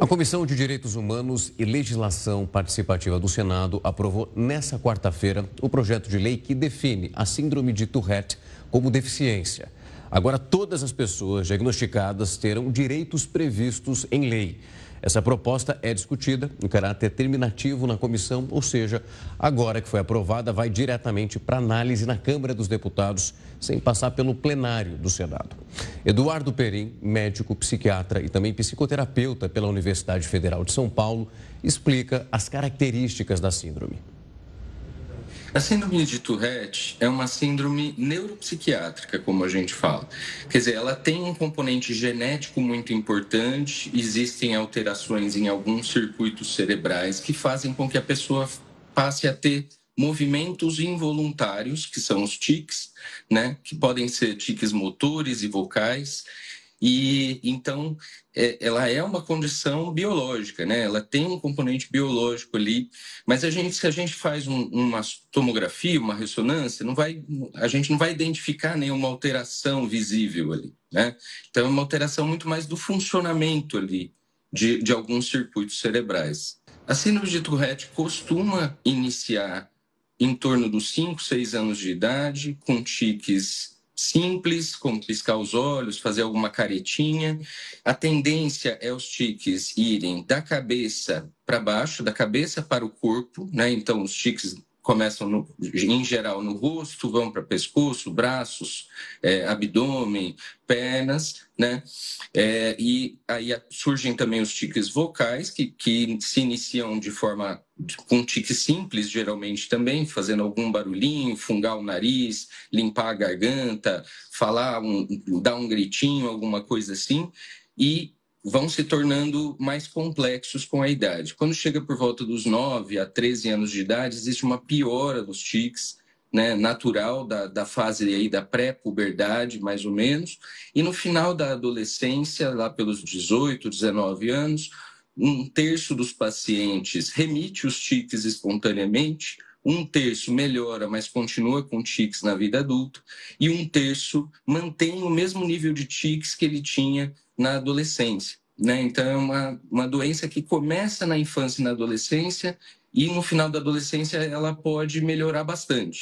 A Comissão de Direitos Humanos e Legislação Participativa do Senado aprovou nesta quarta-feira o projeto de lei que define a Síndrome de Tourette como deficiência. Agora, todas as pessoas diagnosticadas terão direitos previstos em lei. Essa proposta é discutida em caráter terminativo na comissão, ou seja, agora que foi aprovada, vai diretamente para análise na Câmara dos Deputados, sem passar pelo plenário do Senado. Eduardo Perim, médico, psiquiatra e também psicoterapeuta pela Universidade Federal de São Paulo, explica as características da síndrome. A síndrome de Tourette é uma síndrome neuropsiquiátrica, como a gente fala. Quer dizer, ela tem um componente genético muito importante, existem alterações em alguns circuitos cerebrais que fazem com que a pessoa passe a ter movimentos involuntários, que são os tics, né? que podem ser tics motores e vocais. E então é, ela é uma condição biológica, né? Ela tem um componente biológico ali, mas a gente, se a gente faz um, uma tomografia, uma ressonância, não vai, a gente não vai identificar nenhuma alteração visível ali, né? Então é uma alteração muito mais do funcionamento ali de, de alguns circuitos cerebrais. A síndrome de Tourette costuma iniciar em torno dos 5, 6 anos de idade, com tiques simples, como piscar os olhos, fazer alguma caretinha. A tendência é os tiques irem da cabeça para baixo, da cabeça para o corpo, né? Então os tiques começam no, em geral no rosto, vão para pescoço, braços, é, abdômen, pernas, né? É, e aí surgem também os tiques vocais que, que se iniciam de forma com um tique simples, geralmente também, fazendo algum barulhinho, fungar o nariz, limpar a garganta, falar, um, dar um gritinho, alguma coisa assim. E vão se tornando mais complexos com a idade. Quando chega por volta dos 9 a 13 anos de idade, existe uma piora dos tics, né, natural da, da fase aí da pré-puberdade, mais ou menos, e no final da adolescência, lá pelos 18, 19 anos, um terço dos pacientes remite os tiques espontaneamente, um terço melhora, mas continua com tics na vida adulta, e um terço mantém o mesmo nível de tics que ele tinha na adolescência. Né? Então, é uma, uma doença que começa na infância e na adolescência, e no final da adolescência ela pode melhorar bastante.